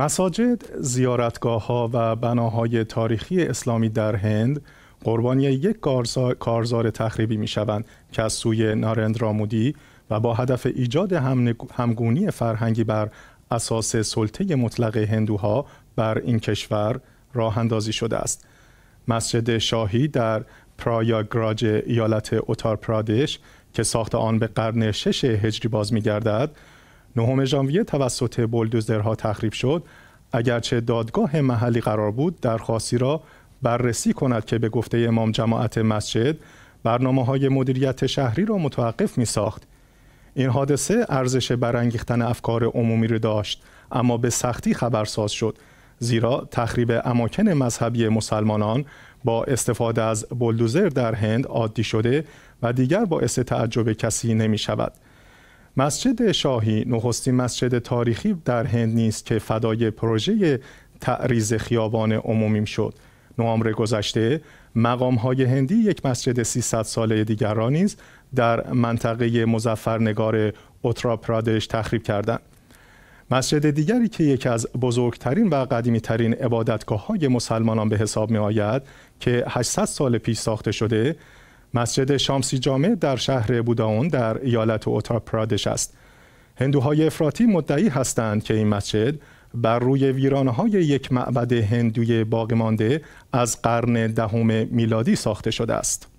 مساجد، زیارتگاه ها و بناهای تاریخی اسلامی در هند قربانی یک کارزار, کارزار تخریبی می که از سوی نارند رامودی و با هدف ایجاد همگونی فرهنگی بر اساس سلطه مطلق هندوها بر این کشور راه اندازی شده است. مسجد شاهی در پرایاگراج ایالت اوتار پرادش که ساخت آن به قرن شش هجری باز می گردد نهم ژانویه توسط بلدوزرها تخریب شد اگرچه دادگاه محلی قرار بود درخواستی را بررسی کند که به گفته امام جماعت مسجد برنامه های مدیریت شهری را متوقف می ساخت. این حادثه ارزش برانگیختن افکار عمومی را داشت اما به سختی خبرساز شد زیرا تخریب اماکن مذهبی مسلمانان با استفاده از بلدوزر در هند عادی شده و دیگر باعث تعجب کسی نمی شود. مسجد شاهی نخستین مسجد تاریخی در هند نیست که فدای پروژه تعریض خیابان عمومی شد نوامبر گذشته مقام های هندی یک مسجد 300 ساله دیگر را نیز در منطقه مزفرنگار اتراپرادش تخریب کردند مسجد دیگری که یکی از بزرگترین و قدیمیترین عبادتگاه های مسلمانان به حساب می آید که 800 سال پیش ساخته شده مسجد شامسی جامع در شهر بوداون در ایالت اوتار پرادش است. هندوهای افراطی مدعی هستند که این مسجد بر روی های یک معبد هندوی باقی مانده از قرن دهم میلادی ساخته شده است.